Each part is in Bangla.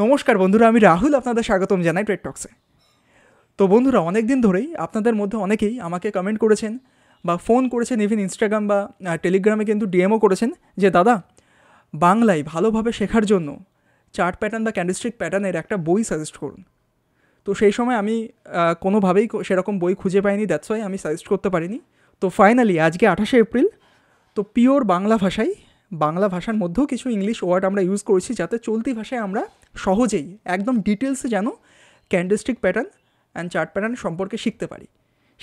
নমস্কার বন্ধুরা আমি রাহুল আপনাদের স্বাগতম জানাই ট্রেড টক্সে তো বন্ধুরা অনেক দিন ধরেই আপনাদের মধ্যে অনেকেই আমাকে কমেন্ট করেছেন বা ফোন করেছেন ইভেন ইনস্টাগ্রাম বা টেলিগ্রামে কিন্তু ডিএমও করেছেন যে দাদা বাংলায় ভালোভাবে শেখার জন্য চার্ট প্যাটার্ন বা ক্যান্ডিস্ট্রিক প্যাটার্নের একটা বই সাজেস্ট করুন তো সেই সময় আমি কোনোভাবেই সেরকম বই খুঁজে পাইনি দ্যাটস ওয়াই আমি সাজেস্ট করতে পারিনি তো ফাইনালি আজকে আঠাশে এপ্রিল তো পিওর বাংলা ভাষায় বাংলা ভাষার মধ্যেও কিছু ইংলিশ ওয়ার্ড আমরা ইউজ করেছি যাতে চলতি ভাষায় আমরা সহজেই একদম ডিটেলসে যেন candlestick pattern and chart pattern সম্পর্কে শিখতে পারি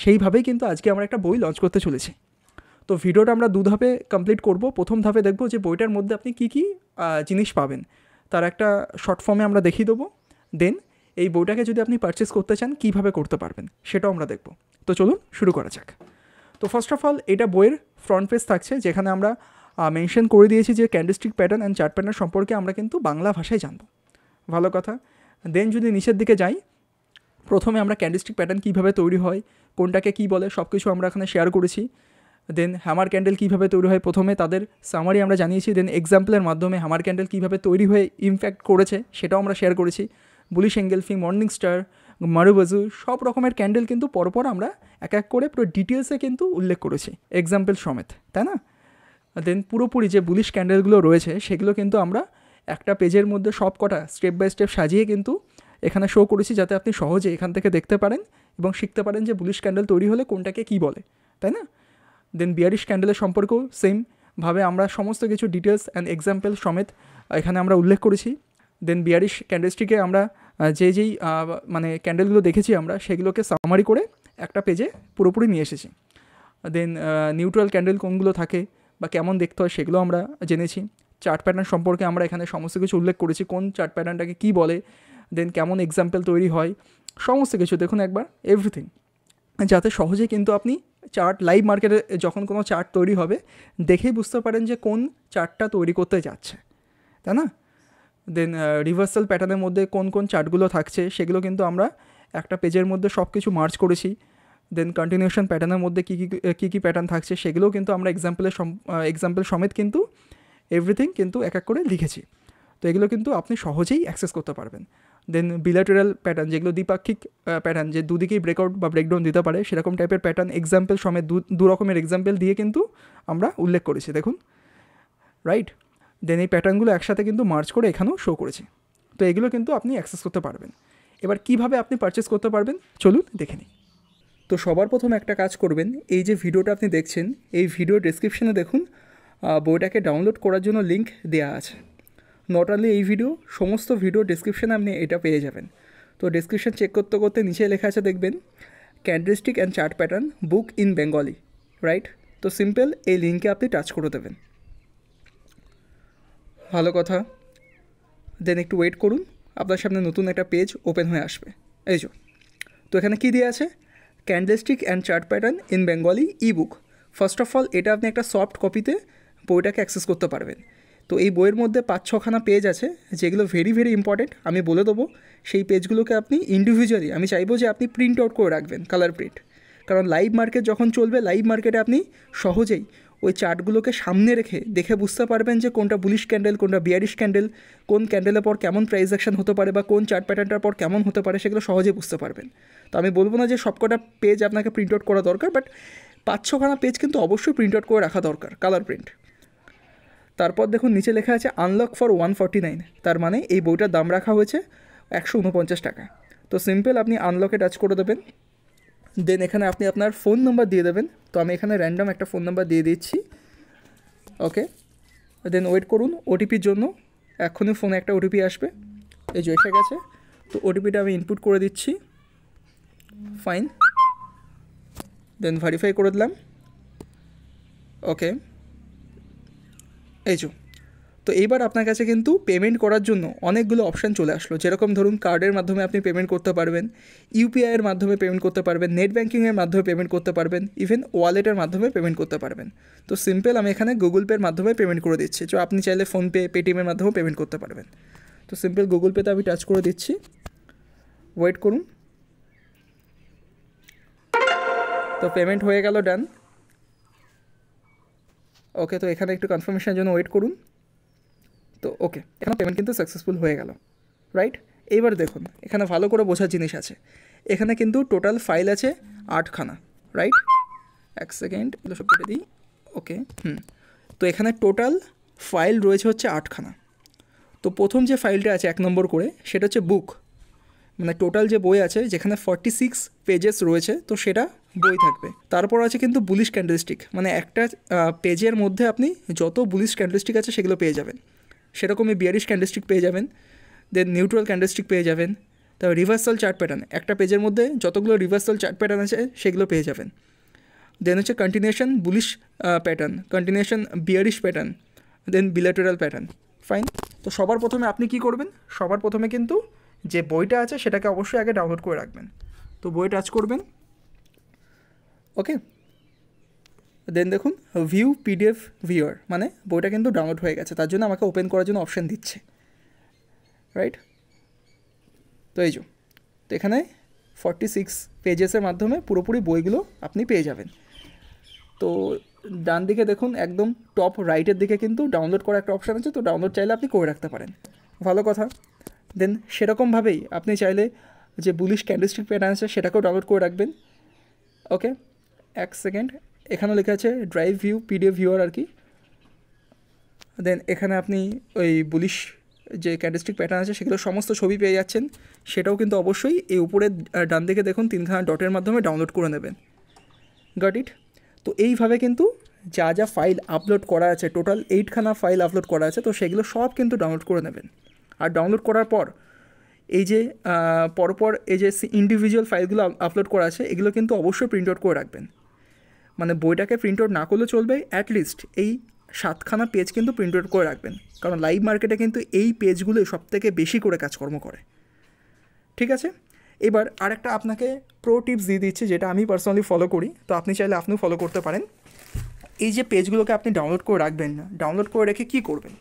সেইভাবেই কিন্তু আজকে আমরা একটা বই লঞ্চ করতে চলেছি তো ভিডিওটা আমরা দু ধাপে কমপ্লিট করব প্রথম ধাপে দেখব যে বইটার মধ্যে আপনি কী কী জিনিস পাবেন তার একটা শর্ট ফর্মে আমরা দেখিয়ে দেবো দেন এই বইটাকে যদি আপনি পারচেস করতে চান কীভাবে করতে পারবেন সেটাও আমরা দেখব তো চলুন শুরু করা যাক তো ফার্স্ট অফ অল এটা বইয়ের ফ্রন্ট পেজ থাকছে যেখানে আমরা মেনশন করে দিয়েছি যে candlestick pattern and chart pattern সম্পর্কে আমরা কিন্তু বাংলা ভাষায় জানবো ভালো কথা দেন যদি নিচের দিকে যাই প্রথমে আমরা ক্যান্ডেলস্টিক প্যাটার্ন কীভাবে তৈরি হয় কোনটাকে কি বলে সব কিছু আমরা এখানে শেয়ার করেছি দেন হ্যামার ক্যান্ডেল কীভাবে তৈরি হয় প্রথমে তাদের সামারি আমরা জানিয়েছি দেন এক্সাম্পলের মাধ্যমে হ্যামার ক্যান্ডেল কীভাবে তৈরি হয়ে ইমপ্যাক্ট করেছে সেটাও আমরা শেয়ার করেছি bullish engulfing morning star marubozu সব রকমের ক্যান্ডেল কিন্তু পরপর আমরা এক এক করে পুরো ডিটেলসে কিন্তু উল্লেখ করেছি এক্সাম্পল সমেত তাই না দেন পুরোপুরি যে বুলিশ ক্যান্ডেলগুলো রয়েছে সেগুলো কিন্তু আমরা একটা পেজের মধ্যে সব কটা স্টেপ বাই স্টেপ সাজিয়ে কিন্তু এখানে শো করেছি যাতে আপনি সহজে এখান থেকে দেখতে পারেন এবং শিখতে পারেন যে বুলিশ ক্যান্ডেল তৈরি হলে কোনটাকে কি বলে তাই না দেন বিয়ারিশ ক্যান্ডেলের সম্পর্কেও সেমভাবে আমরা সমস্ত কিছু ডিটেলস অ্যান্ড এক্সাম্পল সমেত এখানে আমরা উল্লেখ করেছি দেন বিয়ারিশ ক্যান্ডেলসটিকে আমরা যে যেই মানে ক্যান্ডেলগুলো দেখেছি আমরা সেগুলোকে সামারি করে একটা পেজে পুরোপুরি নিয়ে এসেছি দেন নিউট্রাল ক্যান্ডেল কোনগুলো থাকে বা কেমন দেখতে হয় সেগুলো আমরা জেনেছি চার্ট প্যাটার্ন সম্পর্কে আমরা এখানে সমস্ত কিছু উল্লেখ করেছি কোন চার্ট প্যাটার্নটাকে কী বলে দেন কেমন এক্সাম্পল তৈরি হয় সমস্ত কিছু দেখুন একবার এভরিথিং যাতে সহজে কিন্তু আপনি চার্ট লাইভ মার্কেটে যখন কোনো চার্ট তৈরি হবে দেখেই বুঝতে পারেন যে কোন চার্টটা তৈরি করতে যাচ্ছে তাই না দেন রিভার্সাল প্যাটার্নের মধ্যে কোন কোন চার্টগুলো থাকছে সেগুলো কিন্তু আমরা একটা পেজের মধ্যে সব কিছু মার্চ করেছি দেন কন্টিনিউশন প্যাটার্নের মধ্যে কী কী কী কী প্যাটার্ন থাকছে সেগুলোও কিন্তু আমরা এক্সাম্পলের সম এক্সাম্পল সমেত কিন্তু এভরিথিং কিন্তু এক এক করে লিখেছি তো এগুলো কিন্তু আপনি সহজেই অ্যাক্সেস করতে পারবেন দেন বিল্যাটেরাল প্যাটার্ন যেগুলো দ্বিপাক্ষিক প্যাটার্ন যে দুদিকেই ব্রেকআউট বা ব্রেকডাউন দিতে পারে সেরকম টাইপের প্যাটার্ন এক্সাম্পল সমেত দু রকমের এক্সাম্পল দিয়ে কিন্তু আমরা উল্লেখ করেছি দেখুন রাইট দেন এই প্যাটার্নগুলো একসাথে কিন্তু মার্চ করে এখানেও শো করেছি তো এগুলো কিন্তু আপনি অ্যাক্সেস করতে পারবেন এবার কিভাবে আপনি পারচেস করতে পারবেন চলুন দেখে নিই তো সবার প্রথম একটা কাজ করবেন এই যে ভিডিওটা আপনি দেখছেন এই ভিডিও ডেসক্রিপশানে দেখুন বইটাকে ডাউনলোড করার জন্য লিঙ্ক দেওয়া আছে নট অনলি এই ভিডিও সমস্ত ভিডিও ডিসক্রিপশানে আপনি এটা পেয়ে যাবেন তো ডিসক্রিপশান চেক করতে করতে নিচে লেখা আছে দেখবেন candlestick and chart pattern book in Bengali right তো সিম্পল এই লিঙ্কে আপনি টাচ করে দেবেন ভালো কথা দেন একটু ওয়েট করুন আপনার সামনে নতুন একটা পেজ ওপেন হয়ে আসবে এই যো তো এখানে কী দিয়ে আছে candlestick and chart pattern in Bengali ebook first of all এটা আপনি একটা সফট কপিতে বইটাকে অ্যাক্সেস করতে পারবেন তো এই বইয়ের মধ্যে পাঁচ ছখানা পেজ আছে যেগুলো ভেরি ভেরি ইম্পর্টেন্ট আমি বলে দেবো সেই পেজগুলোকে আপনি ইন্ডিভিজুয়ালি আমি চাইবো যে আপনি প্রিন্ট আউট করে রাখবেন কালার প্রিন্ট কারণ লাইভ মার্কেট যখন চলবে লাইভ মার্কেটে আপনি সহজেই ওই চার্টগুলোকে সামনে রেখে দেখে বুঝতে পারবেন যে কোনটা বুলিশ ক্যান্ডেল কোনটা বিয়ারিশ ক্যান্ডেল কোন ক্যান্ডেলের পর কেমন প্রাইস অ্যাকশন হতে পারে বা কোন চার্ট প্যাটার্নটার পর কেমন হতে পারে সেগুলো সহজে বুঝতে পারবেন তো আমি বলবো না যে সবকটা পেজ আপনাকে প্রিন্ট আউট করা দরকার বাট পাঁচ ছখানা পেজ কিন্তু অবশ্যই প্রিন্ট আউট করে রাখা দরকার কালার প্রিন্ট তারপর দেখুন নিচে লেখা আছে unlock for one forty nine তার মানে এই বইটার দাম রাখা হয়েছে একশো উনপঞ্চাশ টাকা তো সিম্পল আপনি আনলকে টাচ করে দেবেন দেন এখানে আপনি আপনার ফোন নাম্বার দিয়ে দেবেন তো আমি এখানে র্যান্ডম একটা ফোন নাম্বার দিয়ে দিচ্ছি ওকে দেন ওয়েট করুন ওটিপির জন্য এক্ষুনি ফোনে একটা ওটিপি আসবে এই যে এসে গেছে তো ওটিপিটা আমি ইনপুট করে দিচ্ছি ফাইন দেন ভেরিফাই করে দিলাম ওকে এই যে তো এইবার আপনার কাছে কিন্তু পেমেন্ট করার জন্য অনেকগুলো অপশান চলে আসলো যেরকম ধরুন কার্ডের মাধ্যমে আপনি পেমেন্ট করতে পারবেন ইউপিআইয়ের মাধ্যমে পেমেন্ট করতে পারবেন নেট ব্যাঙ্কিংয়ের মাধ্যমে পেমেন্ট করতে পারবেন ইভেন ওয়ালেটের মাধ্যমে পেমেন্ট করতে পারবেন তো সিম্পল আমি এখানে গুগল পের মাধ্যমে পেমেন্ট করে দিচ্ছি তো আপনি চাইলে ফোনপে পেটিএমের মাধ্যমেও পেমেন্ট করতে পারবেন তো সিম্পল গুগল পেতে আমি টাচ করে দিচ্ছি ওয়েট করুন তো পেমেন্ট হয়ে গেল ডান ওকে তো এখানে একটু কনফার্মেশনের জন্য ওয়েট করুন তো ওকে এখানে পেমেন্ট কিন্তু সাকসেসফুল হয়ে গেল রাইট এইবার দেখুন এখানে ভালো করে বোঝার জিনিস আছে এখানে কিন্তু টোটাল ফাইল আছে আটখানা রাইট এক সেকেন্ড এগুলো সব কেটে দিই ওকে হুম তো এখানে টোটাল ফাইল রয়েছে হচ্ছে আটখানা তো প্রথম যে ফাইলটা আছে এক নম্বর করে সেটা হচ্ছে বুক মানে টোটাল যে বই আছে যেখানে ফর্টি সিক্স পেজেস রয়েছে তো সেটা বই থাকবে তারপর আছে কিন্তু বুলিশ ক্যান্ডেলস্টিক মানে একটা পেজের মধ্যে আপনি যত বুলিশ ক্যান্ডেলস্টিক আছে সেগুলো পেয়ে যাবেন সেরকমই বিয়ারিশ ক্যান্ডেলস্টিক পেয়ে যাবেন দেন নিউট্রাল ক্যান্ডেলস্টিক পেয়ে যাবেন তারপর রিভার্সাল চার্ট প্যাটার্ন একটা পেজের মধ্যে যতগুলো রিভার্সাল চার্ট প্যাটার্ন আছে সেগুলো পেয়ে যাবেন দেন হচ্ছে continuation bullish pattern continuation bearish pattern then bilateral pattern fine তো সবার প্রথমে আপনি কি করবেন সবার প্রথমে কিন্তু যে বইটা আছে সেটাকে অবশ্যই আগে ডাউনলোড করে রাখবেন তো বই টাচ করবেন ওকে দেন দেখুন ভিউ পিডিএফ ভিউর মানে বইটা কিন্তু ডাউনলোড হয়ে গেছে তার জন্য আমাকে ওপেন করার জন্য অপশান দিচ্ছে রাইট তো এই যে তো এখানে ফর্টি সিক্স পেজেসের মাধ্যমে পুরোপুরি বইগুলো আপনি পেয়ে যাবেন তো ডান দিকে দেখুন একদম টপ রাইটের দিকে কিন্তু ডাউনলোড করার একটা অপশান আছে তো ডাউনলোড চাইলে আপনি করে রাখতে পারেন ভালো কথা দেন সেরকমভাবেই আপনি চাইলে যে বুলিশ ক্যান্ডেলস্টিক প্যাটার্ন আছে সেটাকেও ডাউনলোড করে রাখবেন ওকে এক সেকেন্ড এখানেও লেখা আছে ড্রাইভ ভিউ পিডিএফ ভিউয়ার আর কি দেন এখানে আপনি ওই বুলিশ যে ক্যান্ডেস্টিক প্যাটার্ন আছে সেগুলো সমস্ত ছবি পেয়ে যাচ্ছেন সেটাও কিন্তু অবশ্যই এই উপরে ডান দিকে দেখুন তিনখানা ডটের মাধ্যমে ডাউনলোড করে নেবেন গট ইট তো এইভাবে কিন্তু যা যা ফাইল আপলোড করা আছে টোটাল এইটখানা ফাইল আপলোড করা আছে তো সেগুলো সব কিন্তু ডাউনলোড করে নেবেন আর ডাউনলোড করার পর এই যে পরপর এই যে ইন্ডিভিজুয়াল ফাইলগুলো আপলোড করা আছে এগুলো কিন্তু অবশ্যই প্রিন্ট আউট করে রাখবেন মানে বইটাকে প্রিন্ট আউট না করলে চলবে অ্যাটলিস্ট এই সাতখানা পেজ কিন্তু প্রিন্ট আউট করে রাখবেন কারণ লাইভ মার্কেটে কিন্তু এই পেজগুলোই থেকে বেশি করে কাজকর্ম করে ঠিক আছে এবার আরেকটা আপনাকে প্রো টিপস দিয়ে দিচ্ছি যেটা আমি পার্সোনালি ফলো করি তো আপনি চাইলে আপনিও ফলো করতে পারেন এই যে পেজগুলোকে আপনি ডাউনলোড করে রাখবেন না ডাউনলোড করে রেখে কী করবেন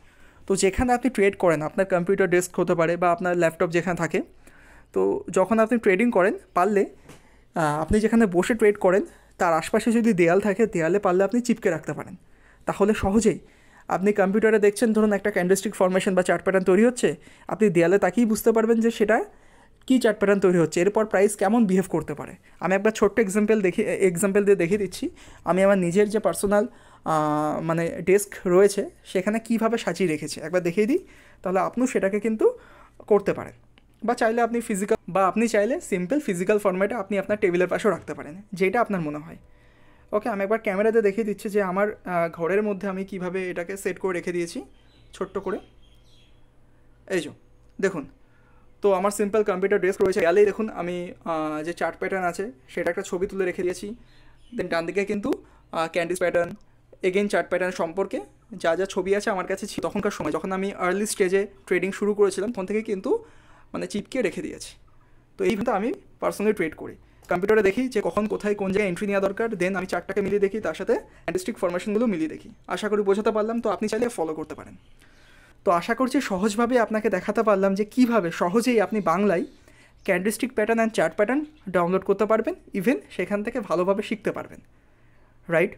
তো যেখানে আপনি ট্রেড করেন আপনার কম্পিউটার ডেস্ক হতে পারে বা আপনার ল্যাপটপ যেখানে থাকে তো যখন আপনি ট্রেডিং করেন পারলে আপনি যেখানে বসে ট্রেড করেন তার আশপাশে যদি দেয়াল থাকে দেয়ালে পারলে আপনি চিপকে রাখতে পারেন তাহলে সহজেই আপনি কম্পিউটারে দেখছেন ধরুন একটা ক্যান্ডেস্টিক ফরমেশন বা চার্ট প্যাটার্ন তৈরি হচ্ছে আপনি দেয়ালে তাকেই বুঝতে পারবেন যে সেটা কী চার্ট প্যাটার্ন তৈরি হচ্ছে এরপর প্রাইস কেমন বিহেভ করতে পারে আমি একবার ছোট্ট এক্সাম্পল দেখি এক্সাম্পল দিয়ে দেখিয়ে দিচ্ছি আমি আমার নিজের যে পার্সোনাল মানে ডেস্ক রয়েছে সেখানে কিভাবে সাজিয়ে রেখেছে একবার দেখিয়ে দিই তাহলে আপনিও সেটাকে কিন্তু করতে পারেন বা চাইলে আপনি ফিজিক্যাল বা আপনি চাইলে সিম্পল ফিজিক্যাল ফর্ম্যাটে আপনি আপনার টেবিলের পাশেও রাখতে পারেন যেটা আপনার মনে হয় ওকে আমি একবার ক্যামেরাতে দেখিয়ে দিচ্ছি যে আমার ঘরের মধ্যে আমি কিভাবে এটাকে সেট করে রেখে দিয়েছি ছোট্ট করে এই যে দেখুন তো আমার সিম্পল কম্পিউটার ডেস্ক রয়েছে গেলেই দেখুন আমি যে চার্ট প্যাটার্ন আছে সেটা একটা ছবি তুলে রেখে দিয়েছি দেন ডান দিকে কিন্তু candles pattern again chart pattern সম্পর্কে যা যা ছবি আছে আমার কাছে তখনকার সময় যখন আমি আর্লি স্টেজে ট্রেডিং শুরু করেছিলাম তখন থেকে কিন্তু মানে চিপকে রেখে দিয়েছি তো এই ঘন্টা আমি পার্সোনালি ট্রেড করি কম্পিউটারে দেখি যে কখন কোথায় কোন জায়গায় এন্ট্রি নেওয়া দরকার দেন আমি চারটাকে মিলিয়ে দেখি তার সাথে অ্যাডিস্টিক ফরমেশনগুলো মিলিয়ে দেখি আশা করি বোঝাতে পারলাম তো আপনি চাইলে ফলো করতে পারেন তো আশা করছি সহজভাবে আপনাকে দেখাতে পারলাম যে কিভাবে সহজেই আপনি বাংলায় candlestick pattern and chart pattern download করতে পারবেন ইভেন সেখান থেকে ভালোভাবে শিখতে পারবেন রাইট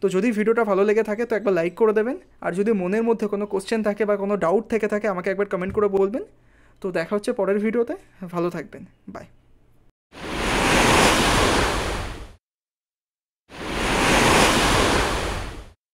তো যদি ভিডিওটা ভালো লেগে থাকে তো একবার লাইক করে দেবেন আর যদি মনের মধ্যে কোনো কোশ্চেন থাকে বা কোনো ডাউট থেকে থাকে আমাকে একবার কমেন্ট করে বলবেন তো দেখা হচ্ছে পরের ভিডিওতে ভালো থাকবেন বাই